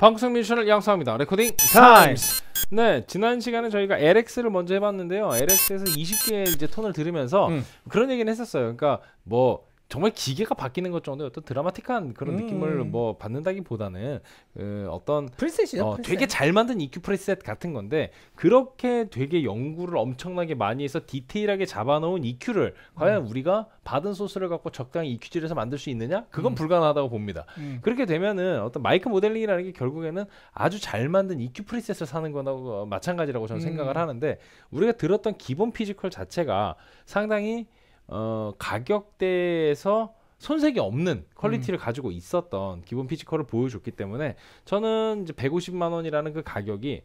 방송 미션을 양성합니다. 레코딩 타임스. 네, 지난 시간에 저희가 LX를 먼저 해봤는데요. LX에서 20개의 이제 톤을 들으면서 음. 그런 얘기는 했었어요. 그러니까 뭐 정말 기계가 바뀌는 것 정도의 어떤 드라마틱한 그런 음. 느낌을 뭐 받는다기보다는 어, 어떤 프리셋이요. 어, 프리셋. 되게 잘 만든 EQ 프리셋 같은 건데 그렇게 되게 연구를 엄청나게 많이 해서 디테일하게 잡아놓은 EQ를 음. 과연 음. 우리가 받은 소스를 갖고 적당히 e q 질에서 만들 수 있느냐? 그건 음. 불가능하다고 봅니다. 음. 그렇게 되면은 어떤 마이크 모델링이라는 게 결국에는 아주 잘 만든 EQ 프리셋을 사는 거하고 마찬가지라고 저는 음. 생각을 하는데 우리가 들었던 기본 피지컬 자체가 상당히 어, 가격대에서 손색이 없는 퀄리티를 음. 가지고 있었던 기본 피지컬을 보여줬기 때문에 저는 이제 150만 원이라는 그 가격이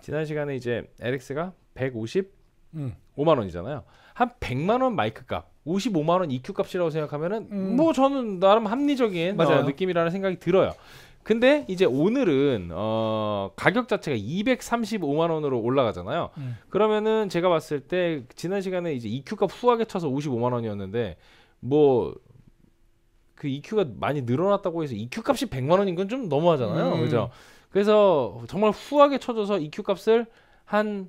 지난 시간에 이제 LX가 150 음. 5만 원이잖아요. 한 100만 원 마이크 값, 55만 원 EQ 값이라고 생각하면은 음. 뭐 저는 나름 합리적인 어, 느낌이라는 생각이 들어요. 근데 이제 오늘은 어 가격 자체가 235만 원으로 올라가잖아요. 음. 그러면은 제가 봤을 때 지난 시간에 이제 e q 값 후하게 쳐서 55만 원이었는데 뭐 그 EQ가 많이 늘어났다고 해서 EQ 값이 100만 원인 건 좀 너무하잖아요. 음. 그죠? 그래서 정말 후하게 쳐줘서 EQ 값을 한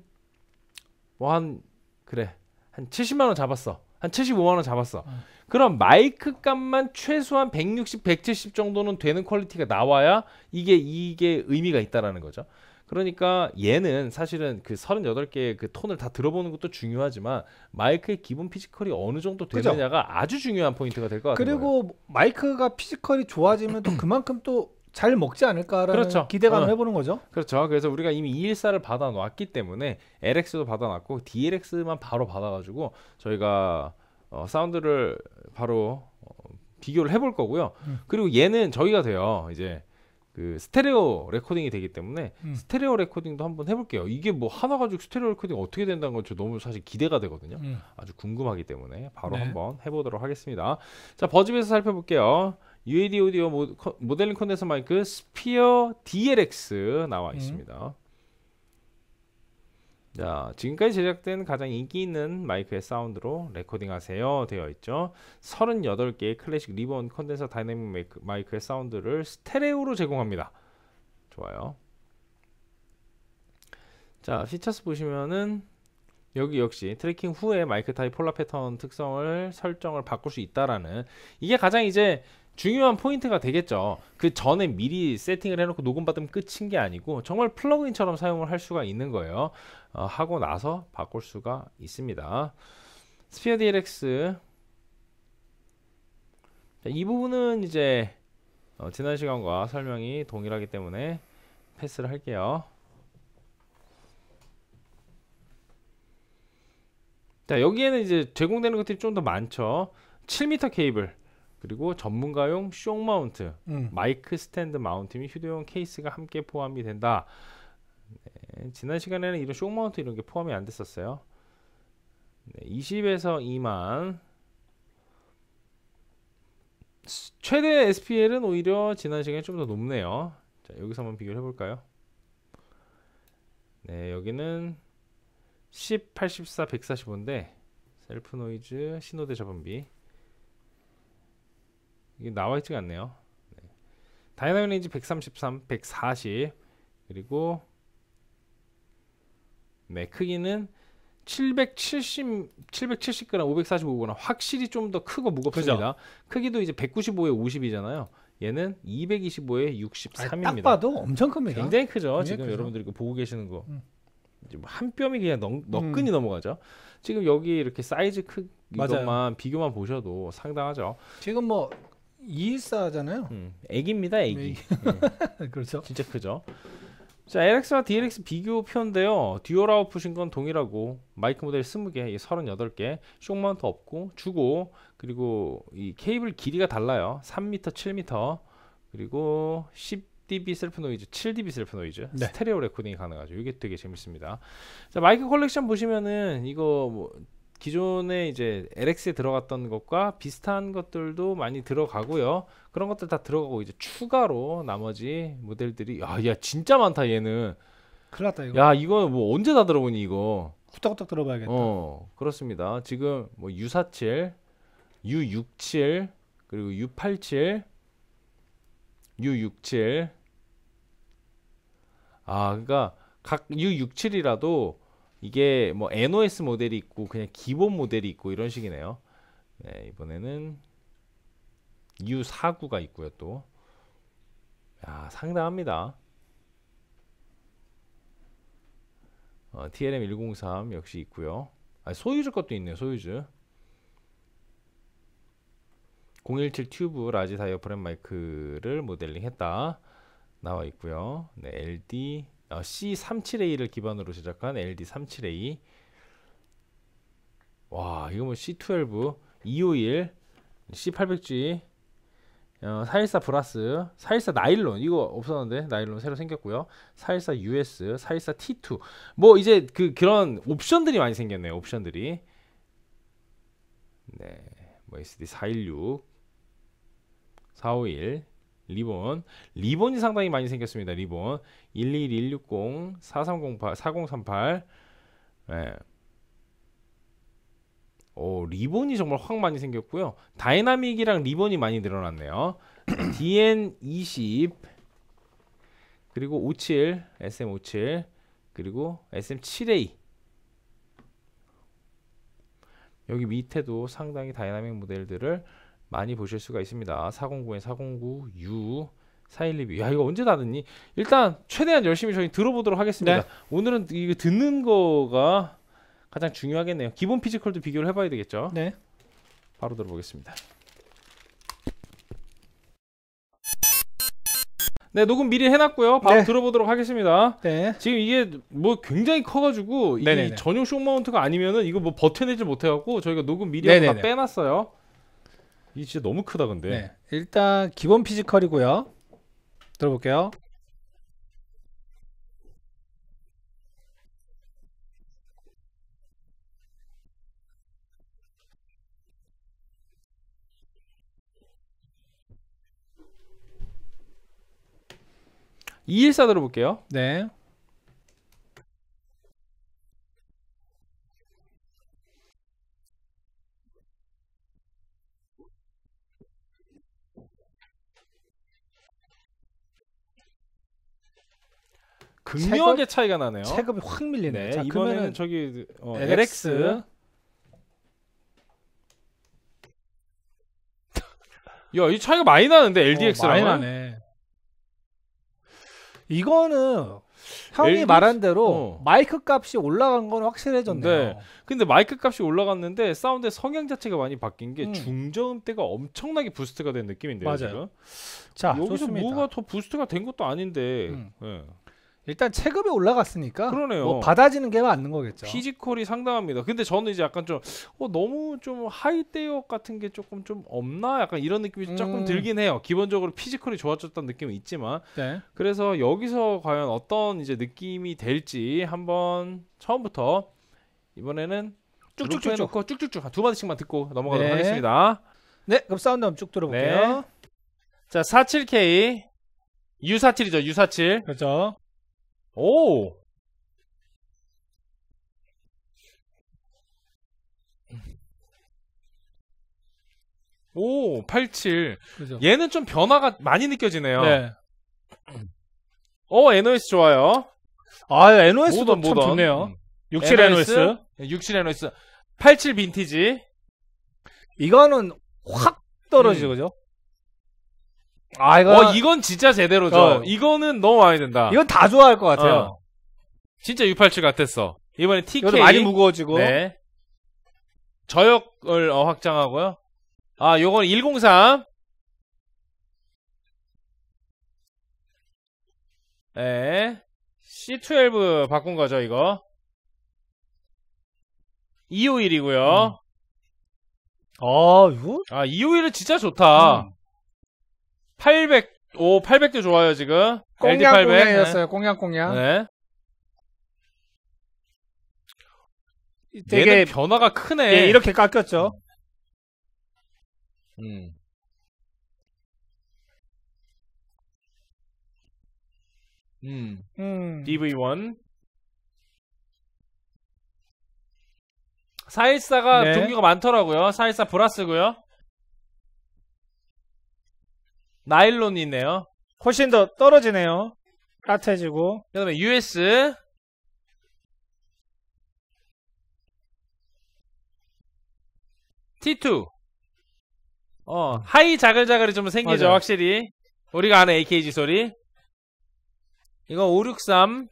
뭐한 뭐 한, 그래 한 70만 원 잡았어. 한 75만 원 잡았어. 음. 그럼 마이크 값만 최소한 160, 170 정도는 되는 퀄리티가 나와야 이게 이게 의미가 있다라는 거죠. 그러니까 얘는 사실은 그 38개의 그 톤을 다 들어보는 것도 중요하지만 마이크의 기본 피지컬이 어느 정도 되느냐가 그죠? 아주 중요한 포인트가 될 것 같아요. 그리고 거예요. 마이크가 피지컬이 좋아지면 또 그만큼 또 잘 먹지 않을까라는 그렇죠. 기대감을 어. 해보는 거죠. 그렇죠. 그래서 우리가 이미 214를 받아놨기 때문에 LX도 받아놨고 DLX만 바로 받아가지고 저희가 어, 사운드를 바로 어, 비교를 해볼 거고요. 음. 그리고 얘는 저희가 돼요. 이제 그 스테레오 레코딩이 되기 때문에 음. 스테레오 레코딩도 한번 해볼게요. 이게 뭐 하나 가지고 스테레오 레코딩 어떻게 된다는 건저 너무 사실 기대가 되거든요. 음. 아주 궁금하기 때문에 바로 네. 한번 해보도록 하겠습니다. 자 버즈에서 살펴볼게요. UAD 오디오 모, 델링 콘덴서 마이크 스피어 DLX 나와 음. 있습니다. 자, 지금까지 제작된 가장 인기 있는 마이크의 사운드로 레코딩하세요 되어 있죠. 38개의 클래식 리본 컨덴서 다이내믹 마이크의 사운드를 스테레오로 제공합니다. 좋아요. 자, 피처스 보시면은 여기 역시 트래킹 후에 마이크 타입 폴라 패턴 특성을 설정을 바꿀 수 있다라는 이게 가장 이제 중요한 포인트가 되겠죠. 그 전에 미리 세팅을 해놓고 녹음 받으면 끝인 게 아니고 정말 플러그인처럼 사용을 할 수가 있는 거예요. 어, 하고 나서 바꿀 수가 있습니다. 스피어 DLX 자, 이 부분은 이제 어, 지난 시간과 설명이 동일하기 때문에 패스를 할게요. 자 여기에는 이제 제공되는 것들이 좀 더 많죠. 7m 케이블 그리고 전문가용 쇼 마운트, 음. 마이크 스탠드 마운트 및 휴대용 케이스가 함께 포함이 된다. 네, 지난 시간에는 이런 쇼 마운트 이런 게 포함이 안 됐었어요. 네, 20에서 2만 최대 SPL은 오히려 지난 시간에 좀 더 높네요. 자, 여기서 한번 비교를 해볼까요? 네, 여기는 10, 84, 145인데 셀프 노이즈, 신호대 자본비 이게 나와 있지가 않네요. 네. 다이나믹 레인지 133, 140 그리고 네 크기는 770, 770g, 545g 확실히 좀 더 크고 무겁습니다. 그죠? 크기도 이제 195에 50이잖아요. 얘는 225에 63입니다. 아니, 딱 봐도 엄청 큽니다. 굉장히 크죠. 굉장히 지금 크죠. 여러분들이 보고 계시는 거. 음. 뭐 한 뼘이 그냥 넉, 넉근히 음. 넘어가죠. 지금 여기 이렇게 사이즈 크이만 비교만 보셔도 상당하죠. 지금 뭐 214잖아요. 음, 애기입니다, 애기. 네, 예. 그렇죠. 진짜 크죠. 자, LX와 DLX 비교 표인데요. 듀얼 아웃풋인 건 동일하고 마이크 모델 20개, 38개, 쇼 마운트 없고 주고 그리고 이 케이블 길이가 달라요. 3m, 7m. 그리고 10dB 셀프 노이즈, 7dB 셀프 노이즈 네. 스테레오 레코딩이 가능하죠. 이게 되게 재밌습니다. 자, 마이크 컬렉션 보시면은 이거 뭐 기존에 이제 LX에 들어갔던 것과 비슷한 것들도 많이 들어가고요. 그런 것들 다 들어가고 이제 추가로 나머지 모델들이 야, 야 진짜 많다 얘는. 큰일 났다 이거. 야, 이거 뭐 언제 다 들어보니 이거. 후딱후딱 들어봐야겠다. 어, 그렇습니다. 지금 뭐 U47, U67, 그리고 U87, U67. 아, 그러니까 각 U67이라도 이게 뭐 NOS 모델이 있고 그냥 기본 모델이 있고 이런 식이네요. 네, 이번에는 U49가 있고요 또. 야, 상당합니다. 어, TLM103 역시 있고요. 아, 소유즈 것도 있네요. 소유즈017 튜브 라지 다이어프램 마이크를 모델링 했다. 나와 있고요. 네, LD 어, C37A를 기반으로 제작한 LD37A 와 이거 뭐 C12, 251, C800G 어, 414 플러스 414 나일론 이거 없었는데 나일론 새로 생겼고요 414 US 414 T2 뭐 이제 그 그런 옵션들이 많이 생겼네요 옵션들이 네뭐 SD 416 451 리본 리본이 상당히 많이 생겼습니다 리본 11160 4308 4038 오, 리본이 정말 확 많이 생겼고요 다이나믹이랑 리본이 많이 늘어났네요 DN20 그리고 57 SM57 그리고 SM7A 여기 밑에도 상당히 다이나믹 모델들을 많이 보실 수가 있습니다. 409에 409 U 412. 야 이거 언제 다 듣니? 일단 최대한 열심히 저희 들어보도록 하겠습니다. 네. 오늘은 이거 듣는 거가 가장 중요하겠네요. 기본 피지컬도 비교를 해봐야 되겠죠. 네. 바로 들어보겠습니다. 네 녹음 미리 해놨고요. 바로 네. 들어보도록 하겠습니다. 네. 지금 이게 뭐 굉장히 커가지고 이 전용 쇼 마운트가 아니면은 이거 뭐 버텨내지 못해갖고 저희가 녹음 미리 다 빼놨어요. 이 진짜 너무 크다 근데. 네. 일단 기본 피지컬이고요. 들어볼게요. 214 들어볼게요. 네. 극명하게 차이가 나네요. 체급이 확 밀리네. 네, 자, 이번에는 저기 어, LX. LX. 야, 이 차이가 많이 나는데 LDX랑. 어, 많이 나네. 이거는 형이 LDX? 말한 대로 어. 마이크 값이 올라간 건 확실해졌네요. 네. 근데 마이크 값이 올라갔는데 사운드의 성향 자체가 많이 바뀐 게 음. 중저음대가 엄청나게 부스트가 된 느낌인데요. 맞아요. 지금? 자 여기서 좋습니다. 뭐가 더 부스트가 된 것도 아닌데. 음. 네. 일단 체급이 올라갔으니까 그러네요. 뭐 받아지는 게 맞는 거겠죠. 피지컬이 상당합니다. 근데 저는 이제 약간 좀 어, 너무 좀하이데어 같은 게 조금 좀 없나 약간 이런 느낌이 음. 조금 들긴 해요. 기본적으로 피지컬이 좋아졌다는 느낌은 있지만 네. 그래서 여기서 과연 어떤 이제 느낌이 될지 한번 처음부터 이번에는 쭉쭉쭉 해 쭉쭉쭉 두 마디씩만 듣고 넘어가도록 네. 하겠습니다. 네, 그럼 사운드 한번 쭉 들어볼게요. 네. 자, 47K 유사7이죠유사7 그렇죠. 오! 오, 87. 그죠. 얘는 좀 변화가 많이 느껴지네요. 네. 어, NOS 좋아요. 아, NOS도 모던, 참 모던. 좋네요. 67 음. NOS. NOS. 67 예, NOS. 87 빈티지. 이거는 확 떨어지죠, 음. 그죠? 아 이거 어, 이건 진짜 제대로죠. 어. 이거는 너무 마음에 든다. 이건 다 좋아할 것 같아요. 어. 진짜 687 같았어. 이번에 TK 많이 무거워지고 네. 저역을 어, 확장하고요. 아, 요건 103. 네. C12 바꾼 거죠, 이거. 251이고요. 음. 아, 이거? 아, 251은 진짜 좋다. 음. 800, 오, 800도 좋아요, 지금. 공양, 공양이었어요, 공양, 공양. 네. 되게 변화가 크네. 예, 이렇게 깎였죠. 음. 음. 음. DV1. 414가 네. 종류가 많더라고요. 414 브라스고요. 나일론이네요. 있 훨씬 더 떨어지네요. 따뜻해지고. 그 다음에 US. T2. 어, 하이 자글자글이 좀 생기죠, 맞아 확실히. 우리가 아는 AKG 소리. 이거 563.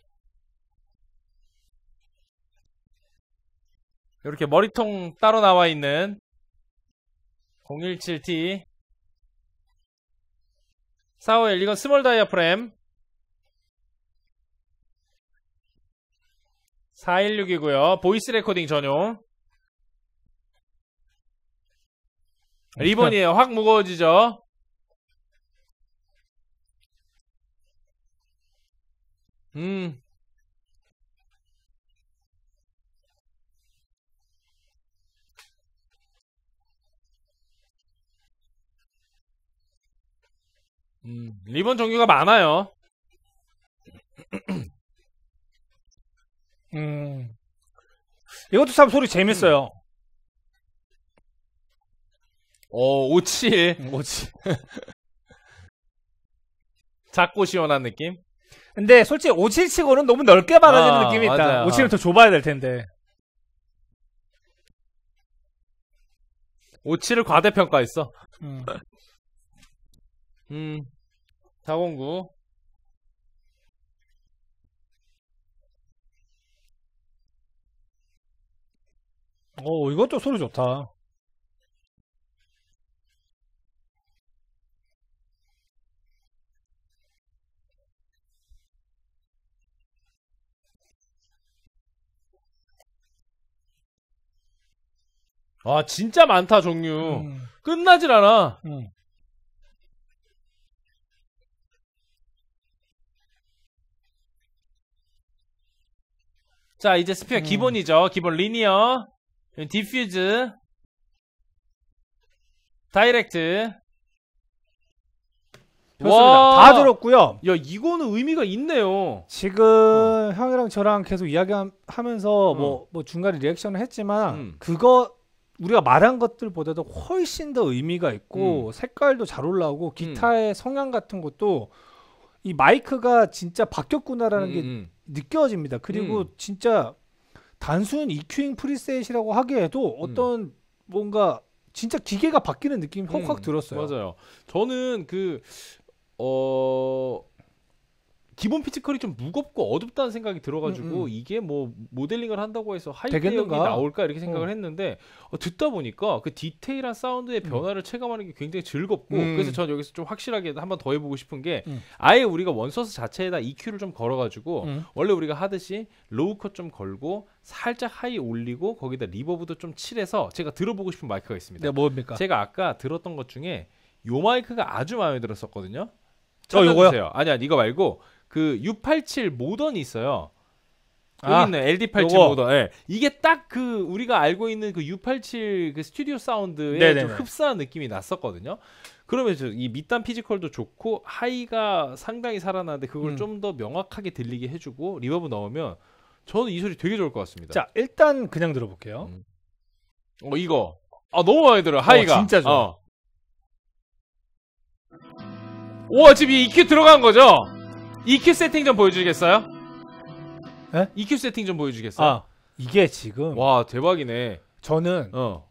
이렇게 머리통 따로 나와 있는 017T. 451 이건 스몰 다이아프램 416이고요. 보이스 레코딩 전용 리본이에요. 확 무거워지죠. 음, 음, 리본 종류가 많아요. 음, 이것도 참 소리 재밌어요. 오, 어, 오치. 음, 오치. 작고 시원한 느낌? 근데 솔직히 오7치고는 너무 넓게 받아지는 아, 느낌이 있다. 오7은더 좁아야 될 텐데. 오7을 과대평가했어. 음. 음. 409오 어, 이것도 소리 좋다 아 진짜 많다 종류 음. 끝나질 않아 음. 자, 이제 스피어 음. 기본이죠. 기본 리니어, 디퓨즈, 다이렉트. 좋습니다. 와. 다 들었고요. 야, 이거는 의미가 있네요. 지금 어. 형이랑 저랑 계속 이야기하면서 어. 뭐, 뭐 중간에 리액션을 했지만 음. 그거 우리가 말한 것들보다도 훨씬 더 의미가 있고 음. 색깔도 잘 올라오고 음. 기타의 성향 같은 것도 이 마이크가 진짜 바뀌었구나라는 음, 게 느껴집니다. 그리고 음. 진짜 단순 EQing 프리셋이라고 하기에도 음. 어떤 음. 뭔가 진짜 기계가 바뀌는 느낌이 확확 음, 들었어요. 맞아요. 저는 그어 기본 피지컬이 좀 무겁고 어둡다는 생각이 들어가지고 음, 음. 이게 뭐 모델링을 한다고 해서 하이테크가 나올까 이렇게 생각을 어. 했는데 어, 듣다 보니까 그 디테일한 사운드의 음. 변화를 체감하는 게 굉장히 즐겁고 음. 그래서 전 여기서 좀 확실하게 한 번 더 해보고 싶은 게 음. 아예 우리가 원서스 자체에다 EQ를 좀 걸어가지고 원래 우리가 하듯이 로우컷 좀 걸고 살짝 하이 올리고 거기다 리버브도 좀 칠해서 제가 들어보고 싶은 마이크가 있습니다. 네, 뭡니까? 제가 아까 들었던 것 중에 요 마이크가 아주 마음에 들었었거든요. 저 어, 요거요? 아니야, 이거 말고 그687 모던이 있어요. 아, 여기 있는 LD87 모던. 예. 이게 딱 그 우리가 알고 있는 그687그 그 스튜디오 사운드에 좀 흡사한 느낌이 났었거든요. 그러면서 이 밑단 피지컬도 좋고 하이가 상당히 살아나는데 그걸 음. 좀더 명확하게 들리게 해주고 리버브 넣으면 저는 이 소리 되게 좋을 것 같습니다. 자 일단 그냥 들어볼게요. 음. 어 이거 아 너무 많이 들어 하이가 어, 진짜 좋아. 어. 와 지금 이 EQ 들어간 거죠? EQ 세팅 좀 보여주겠어요? 네? 예? EQ 세팅 좀 보여주겠어요? 아 이게 지금 와 대박이네. 저는 어.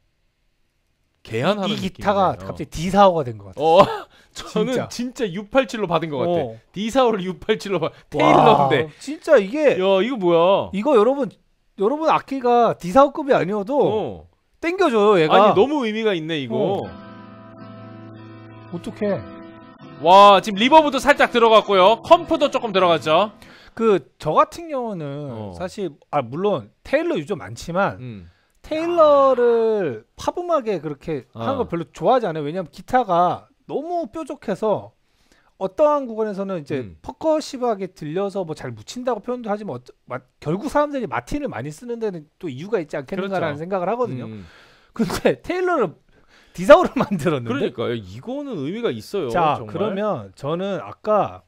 개안하는 이, 이 기타가 느 갑자기 D45가 된 것 같아요. 어, 저는 진짜. 진짜, 687로 받은 것 같아. 어. D45를 687로 받. 테일러인데. 진짜 이게. 야 이거 뭐야? 이거 여러분 여러분 악기가 D45급이 아니어도 어. 땡겨줘요 얘가. 아니 너무 의미가 있네 이거. 어. 어떡해. 와 지금 리버브도 살짝 들어갔고요. 컴프도 조금 들어갔죠. 그 저 같은 경우는 어. 사실 아 물론 테일러 유저 많지만 음. 테일러를 파범하게 그렇게 어. 하는 걸 별로 좋아하지 않아요. 왜냐하면 기타가 너무 뾰족해서 어떠한 구간에서는 이제 음. 퍼커시브하게 들려서 뭐 잘 묻힌다고 표현도 하지만 어 마, 결국 사람들이 마틴을 많이 쓰는 데는 또 이유가 있지 않겠는가라는 그렇죠. 생각을 하거든요. 음. 근데 테일러를 디사우를 만들었는데. 그러니까 이거는 의미가 있어요. 자 정말. 그러면 저는 아까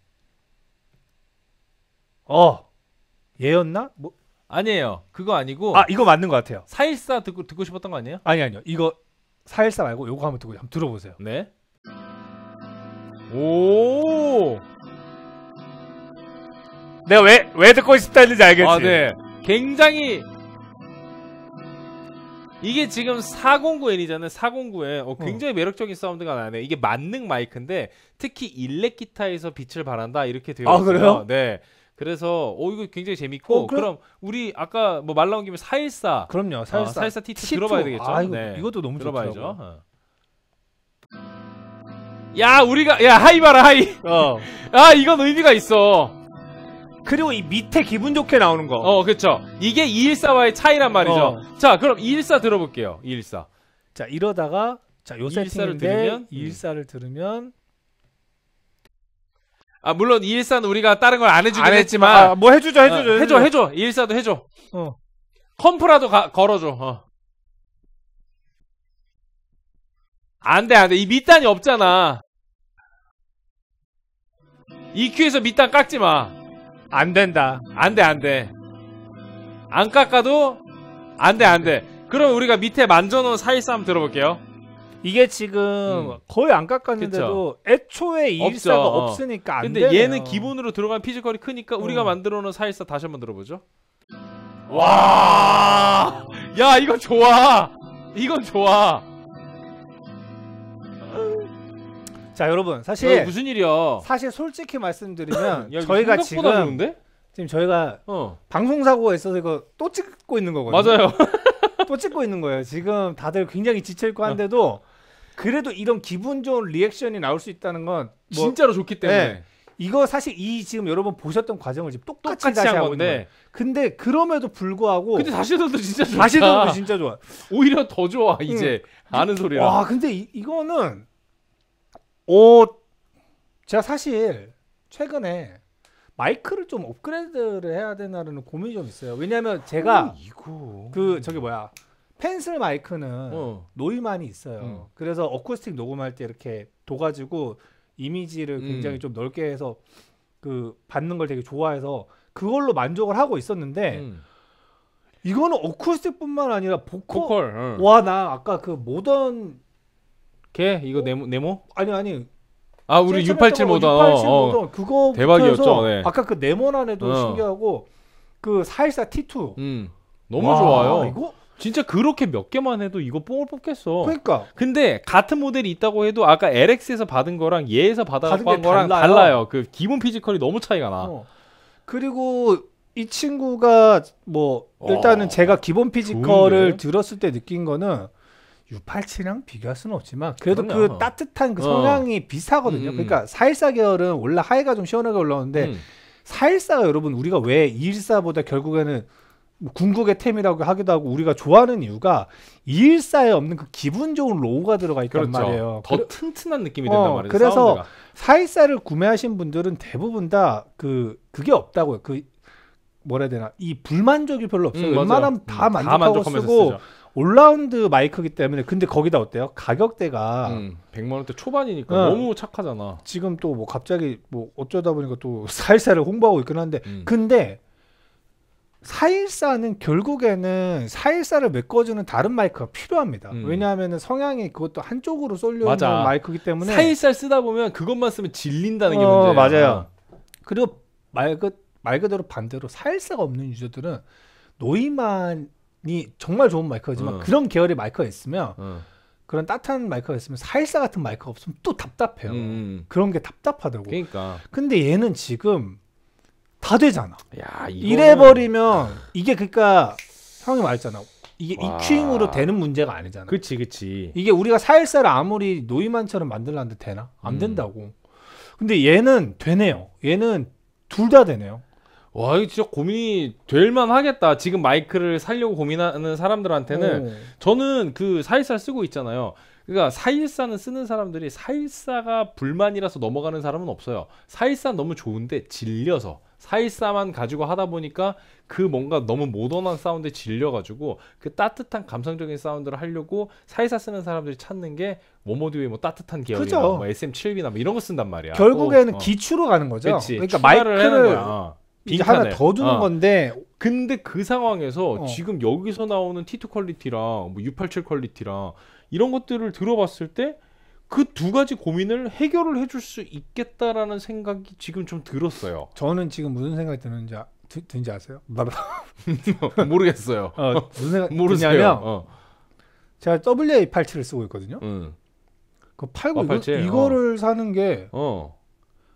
어 얘였나? 뭐 아니에요. 그거 아니고 아 이거 맞는 것 같아요. 414 듣고 듣고 싶었던 거 아니에요? 아니 아니요. 이거 414 말고 요거 한번 듣고 한번 들어보세요. 네. 오. 내가 왜 왜 듣고 싶다 는지 알겠지. 아 네. 굉장히 이게 지금 409N이잖아요. 409N. 어, 어, 굉장히 어. 매력적인 사운드가 나네. 요 이게 만능 마이크인데 특히 일렉 기타에서 빛을 발한다 이렇게 되어 아, 있어요. 아, 그래요? 네. 그래서 어 이거 굉장히 재밌고 어, 그럼, 그럼, 우리 아까 뭐 말 나온 김에 414 그럼요. 414, t T2. 들어봐야 되겠죠. 아, 이거, 네. 이것도 너무 들어봐야죠. 어. 야 우리가 야 하이 봐라 하이. 어. 아 이건 의미가 있어. 그리고 이 밑에 기분 좋게 나오는 거. 어, 그렇죠. 이게 214와의 차이란 말이죠. 어. 자, 그럼 214 들어볼게요. 214. 자, 이러다가 자, 요 세팅인데 들으면 214를 음. 들으면 아, 물론 214는 우리가 다른 걸 안 해주긴 안 했지만 아, 뭐 해주죠, 어, 해주죠. 어, 해줘, 해줘. 214도 해줘. 어. 컴프라도 가, 걸어줘. 어. 안 돼, 안 돼. 이 밑단이 없잖아. EQ에서 밑단 깎지 마. 안 된다. 안 돼, 안 돼. 안 깎아도 안 돼, 안 돼. 그럼 우리가 밑에 만져놓은 사이싸움 들어볼게요. 이게 지금 음. 거의 안 깎았는데도 그쵸? 애초에 이 일사가 어. 없으니까 안 근데 되네요. 얘는 기본으로 들어간 피지컬이 크니까 음. 우리가 만들어놓은 사일사 다시 한번 들어보죠. 와, 야 이거 좋아. 이건 좋아. 자 여러분 사실 무슨 일이야? 사실 솔직히 말씀드리면 야, 저희가 지금 어려데 지금 저희가 어. 방송 사고가 있어서 이거 또 찍고 있는 거거든요. 맞아요. 또 찍고 있는 거예요. 지금 다들 굉장히 지칠거 한데도 어. 그래도 이런 기분 좋은 리액션이 나올 수 있다는 건 뭐, 진짜로 좋기 때문에 네. 이거 사실 이 지금 여러분 보셨던 과정을 지금 똑같이, 똑같이 다시 하고 건데 근데 그럼에도 불구하고 근데 다시 해도 진짜 좋다. 다시 해도 진짜 좋아. 오히려 더 좋아 이제 응. 아는 소리라. 와 근데 이, 이거는 옷 제가 사실 최근에 마이크를 좀 업그레이드를 해야 되나라는 고민이 좀 있어요. 왜냐하면 제가 어, 그 저기 뭐야 펜슬 마이크는 어. 노이만이 있어요. 음. 그래서 어쿠스틱 녹음할 때 이렇게 둬가지고 이미지를 음. 굉장히 음. 좀 넓게 해서 그 받는 걸 되게 좋아해서 그걸로 만족을 하고 있었는데 음. 이거는 어쿠스틱뿐만 아니라 보컬, 보컬 응. 어. 와나 아까 그 모던 걔 이거 네모 네모? 아니 아니. 아 우리 687 모던. 687 모던 어. 어. 그거 대박이었죠. 네. 아까 그네모란 애도 어. 신기하고 그 414 T2. 음. 너무 와, 좋아요. 이거 진짜 그렇게 몇 개만 해도 이거 뽕을 뽑겠어. 그러니까. 근데 같은 모델이 있다고 해도 아까 LX에서 받은 거랑 얘에서 받아갖 거랑 달라요. 달라요. 그 기본 피지컬이 너무 차이가 나. 어. 그리고 이 친구가 뭐 어. 일단은 와, 제가 기본 피지컬을 좋은데? 들었을 때 느낀 거는 687이랑 비교할 수는 없지만 그래도 그럼요. 그 따뜻한 그 어. 성향이 어. 비슷하거든요. 음. 그러니까 414 계열은 원래 하이가 좀 시원하게 올라오는데 음. 414가 여러분 우리가 왜 214보다 결국에는 뭐 궁극의 템이라고 하기도 하고 우리가 좋아하는 이유가 214에 없는 그 기분 좋은 로우가 들어가 있단 그렇죠. 말이에요. 더 그래, 튼튼한 느낌이 어, 된단 말이에요. 그래서 사이사를 구매하신 분들은 대부분 다 그 그게 없다고요. 그 뭐라 해야 되나 이 불만족이 별로 없어요. 음, 웬만하면 맞아요. 음, 다 만족하고 다 쓰고 쓰죠. 올라운드 마이크기 때문에 근데 거기다 어때요? 가격대가 음, 100만 원대 초반이니까 어. 너무 착하잖아. 지금 또 뭐 갑자기 뭐 어쩌다 보니까 또 사일사를 홍보하고 있긴 한데 음. 근데 사일사는 결국에는 사일사를 메꿔주는 다른 마이크가 필요합니다. 음. 왜냐하면 성향이 그것도 한쪽으로 쏠려있는 마이크기 때문에 사일사 쓰다 보면 그것만 쓰면 질린다는 게 어, 문제예요. 맞아요. 그리고 말, 그, 말 그대로 반대로 사일사가 없는 유저들은 노이만 이 정말 좋은 마이크지만 어. 그런 계열의 마이크가 있으면 어. 그런 따뜻한 마이크가 있으면 사일사 같은 마이크가 없으면 또 답답해요. 음, 음. 그런 게 답답하다고. 그러니까. 근데 얘는 지금 다 되잖아. 야, 이거는... 이래 버리면 이게 그러니까 형이 말했잖아. 이게 이 e q 으로 되는 문제가 아니잖아. 그렇지, 그렇지. 이게 우리가 사일사를 아무리 노이만처럼 만들라는데 되나? 안 음. 된다고. 근데 얘는 되네요. 얘는 둘 다 되네요. 와 이거 진짜 고민이 될 만하겠다. 지금 마이크를 살려고 고민하는 사람들한테는 오. 저는 그 사일사 쓰고 있잖아요. 그러니까 사일사는 쓰는 사람들이 사일사가 불만이라서 넘어가는 사람은 없어요. 사일사 너무 좋은데 질려서 사일사만 가지고 하다 보니까 그 뭔가 너무 모던한 사운드에 질려가지고 그 따뜻한 감성적인 사운드를 하려고 사일사 쓰는 사람들이 찾는 게 워모듀의 뭐 따뜻한 계열이나 죠뭐 SM7B나 뭐 이런 거 쓴단 말이야. 결국에는 어, 어. 기추로 가는 거죠. 그치. 그러니까 마이크를 이제 하나 더 주는 어. 건데 근데 그 상황에서 어. 지금 여기서 나오는 T2 퀄리티랑 뭐 687 퀄리티랑 이런 것들을 들어봤을 때 그 두 가지 고민을 해결을 해줄 수 있겠다라는 생각이 지금 좀 들었어요. 저는 지금 무슨 생각이 드는지 아, 드, 든지 아세요? 모르겠어요. 어, 무슨 생각 모르냐면 어. 제가 WA87을 쓰고 있거든요. 음. 그 팔고 아, 이거, 를 어. 사는 게 어.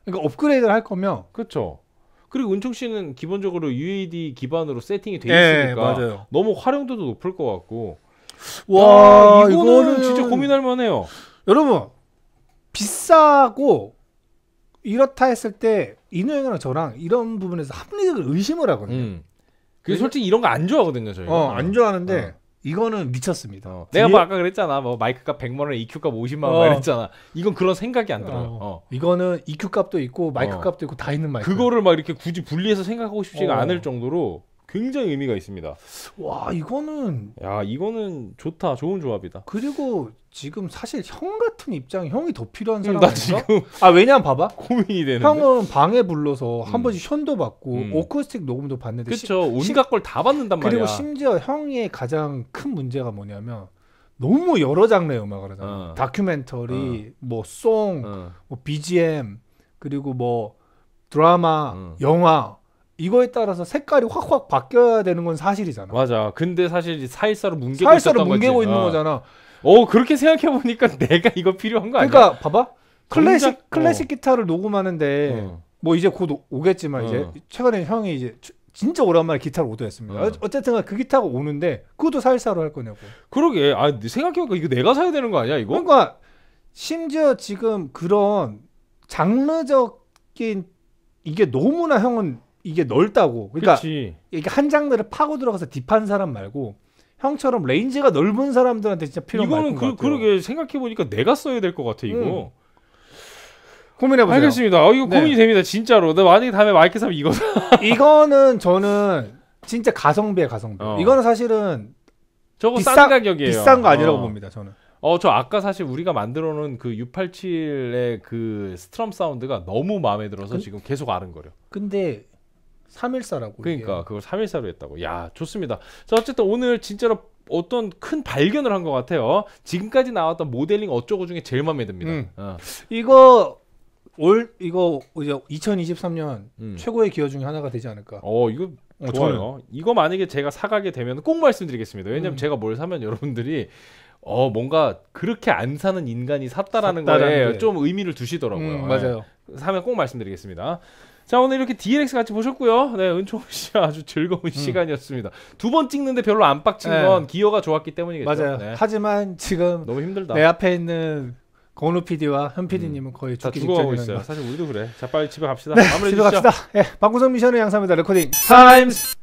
그러니까 업그레이드를 할 거면 그렇죠. 그리고 은총 씨는 기본적으로 UAD 기반으로 세팅이 돼 예, 있으니까 네, 너무 활용도도 높을 것 같고 와, 와 이거는 이거는... 진짜 고민할 만해요. 여러분 비싸고 이렇다 했을 때 이노형이랑 저랑 이런 부분에서 합리적을 의심을 하거든요. 음. 그 솔직히 이런 거 안 좋아하거든요, 저희. 어, 안 좋아하는데 어. 이거는 미쳤습니다. 어. 내가 뭐 아까 그랬잖아. 뭐 마이크값 100만 원, EQ 값 50만 원 어. 그랬잖아. 이건 그런 생각이 안 들어요. 어. 어. 이거는 EQ 값도 있고 마이크 값도 어. 있고 다 있는 마이크. 그거를 막 이렇게 굳이 분리해서 생각하고 싶지가 어. 않을 정도로 굉장히 의미가 있습니다. 와 이거는 야 이거는 좋다 좋은 조합이다. 그리고 지금 사실 형 같은 입장 형이 더 필요한 음, 사람 나 지금 아 왜냐면 봐봐 고민이 되는 형은 방에 불러서 한 음. 번씩 현도 받고 음. 오쿠스틱 녹음도 받는데 그쵸 온갖 걸 다 받는단 말이야. 그리고 심지어 형의 가장 큰 문제가 뭐냐면 너무 여러 장르의 음악을 하잖아. 어. 다큐멘터리, 어. 뭐 송, 어. 뭐 BGM 그리고 뭐 드라마, 어. 영화 이거에 따라서 색깔이 확확 바뀌어야 되는 건 사실이잖아. 맞아. 근데 사실 사일사로 뭉개고 사일사로 뭉개고 있는 아. 거잖아. 어 그렇게 생각해 보니까 내가 이거 필요한 거 그러니까 아니야? 그러니까 봐봐. 클래식 정작, 어. 클래식 어. 기타를 녹음하는데 어. 뭐 이제 곧 오겠지만 어. 이제 최근에 형이 이제 진짜 오랜만에 기타를 오더했습니다. 어. 어쨌든 그 기타가 오는데 그것도 사일사로 할 거냐고. 그러게. 아 생각해보니까 이거 내가 사야 되는 거 아니야 이거? 그러니까 심지어 지금 그런 장르적인 이게 너무나 형은 이게 넓다고. 그러니까 그치. 이게 한 장르를 파고 들어가서 딥한 사람 말고 형처럼 레인지가 넓은 사람들한테 진짜 필요한 이거는 그, 그러게 생각해 보니까 내가 써야 될 것 같아 이거. 음. 고민해 보세요. 알겠습니다. 어, 이거 네. 고민이 됩니다. 진짜로. 나 만약에 다음에 마이크 사면 이거. 이거는 저는 진짜 가성비에 가성비. 어. 이거는 사실은 저거 비싼, 싼 가격이에요. 비싼 거 아니라고 어. 봅니다. 저는. 어, 저 아까 사실 우리가 만들어 놓은 그 687의 그 스트럼 사운드가 너무 마음에 들어서 그, 지금 계속 아른거려. 근데 314라고. 그러니까 이게. 그걸 3 1사로 했다고. 야, 좋습니다. 자, 어쨌든 오늘 진짜로 어떤 큰 발견을 한 것 같아요. 지금까지 나왔던 모델링 어쩌고 중에 제일 마음에 듭니다. 음. 어. 이거 올 이거 이제 2023년 음. 최고의 기여 중에 하나가 되지 않을까. 어 이거 어, 좋아요. 저는. 이거 만약에 제가 사가게 되면 꼭 말씀드리겠습니다. 왜냐면 음. 제가 뭘 사면 여러분들이 어 뭔가 그렇게 안 사는 인간이 샀다라는, 샀다라는 거에 게. 좀 의미를 두시더라고요. 음, 맞아요. 네. 사면 꼭 말씀드리겠습니다. 자 오늘 이렇게 DLX 같이 보셨고요. 네 은총 씨 아주 즐거운 음. 시간이었습니다. 두 번 찍는데 별로 안 빡친 네. 건 기어가 좋았기 때문이겠죠. 맞아요. 네. 하지만 지금 너무 힘들다. 내 앞에 있는 건우 PD와 현 PD님은 음. 거의 죽기 직전이고 있어요. 거. 사실 우리도 그래. 자 빨리 집에 갑시다. 네, 집에 갑시다. 예, 방구석 미션의 양삼입니다. 레코딩 타임스.